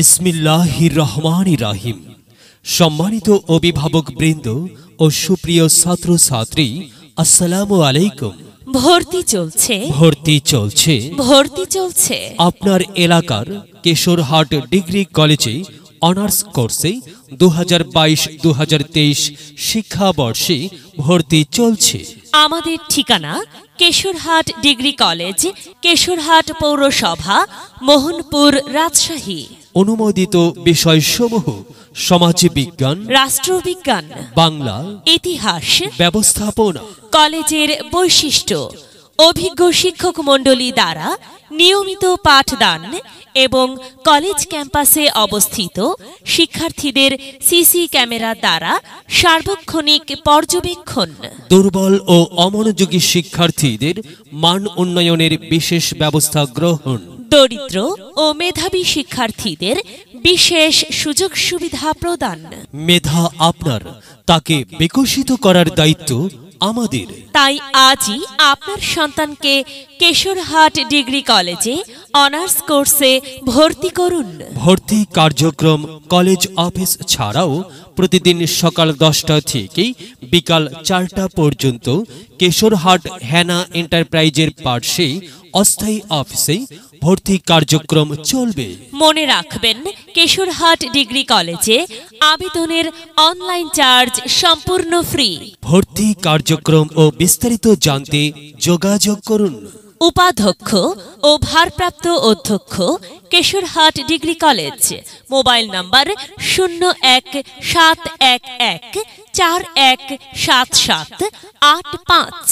বিসমিল্লাহির রহমান রাহিম সম্মানিত অভিভাবক বৃন্দ ও সুপ্রিয় ছাত্রছাত্রী আসসালাম আলাইকুম ভর্তি চলছে ভর্তি চলছে ভর্তি চলছে আপনার এলাকার কেশোরহাট ডিগ্রি কলেজে অনার্স কোর্সে দু হাজার বাইশ দু শিক্ষাবর্ষে ভর্তি চলছে আমাদের ঠিকানা কেশরহাট ডিগ্রি কলেজ কেশরহাট পৌরসভা মোহনপুর রাজশাহী অনুমোদিত বিষয়সমূহ বিজ্ঞান রাষ্ট্রবিজ্ঞান বাংলা ইতিহাস ব্যবস্থাপনা কলেজের বৈশিষ্ট্য অভিজ্ঞ শিক্ষক মণ্ডলী দ্বারা নিয়মিত পাঠদান এবং কলেজ ক্যাম্পাসে অবস্থিত শিক্ষার্থীদের সিসি ক্যামেরা দ্বারা সার্বক্ষণিক পর্যবেক্ষণ দুর্বল ও অমনোযোগী শিক্ষার্থীদের মান উন্নয়নের বিশেষ ব্যবস্থা গ্রহণ দরিদ্র ও মেধাবী শিক্ষার্থীদের বিশেষ সুযোগ সুবিধা প্রদান মেধা আপনার তাকে বিকশিত করার দায়িত্ব আমাদের তাই আজই আপনার সন্তানকে কেশরহাট ডিগ্রি কলেজে অনার্স কোর্সে ভর্তি করুন ভর্তি কার্যক্রম কলেজ অফিস ছাড়াও প্রতিদিন সকাল দশটা থেকে বিকাল চারটা পর্যন্ত কেশরহাট হেনা এন্টারপ্রাইজের পার্শ্বে অস্থায়ী অফিসে ভর্তি কার্যক্রম চলবে মনে রাখবেন কেশরহাট ডিগ্রি কলেজে আবেদনের অনলাইন চার্জ সম্পূর্ণ ফ্রি ভর্তি কার্যক্রম ও বিস্তারিত জানতে যোগাযোগ করুন উপাধ্যক্ষ ও ভারপ্রাপ্ত অধ্যক্ষ Kesharhat degree college mobile number শূন্য এক সাত এক এক চার এক সাত সাত আট পাঁচ